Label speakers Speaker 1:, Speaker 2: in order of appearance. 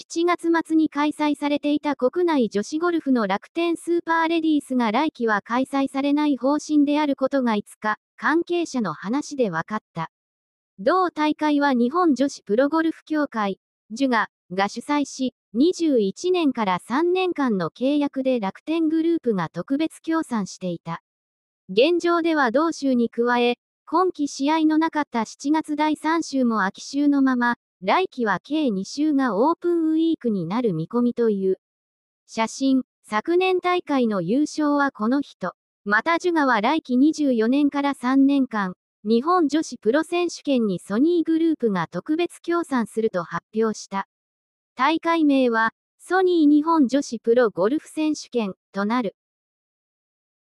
Speaker 1: 7月末に開催されていた国内女子ゴルフの楽天スーパーレディースが来季は開催されない方針であることが5日、関係者の話で分かった。同大会は日本女子プロゴルフ協会、ジュガが主催し、21年から3年間の契約で楽天グループが特別協賛していた。現状では同州に加え、今季試合のなかった7月第3週も秋週のまま、来期は計2週がオープンウィークになる見込みという。写真、昨年大会の優勝はこの人。またジュガは来期24年から3年間、日本女子プロ選手権にソニーグループが特別協賛すると発表した。大会名は、ソニー日本女子プロゴルフ選手権となる。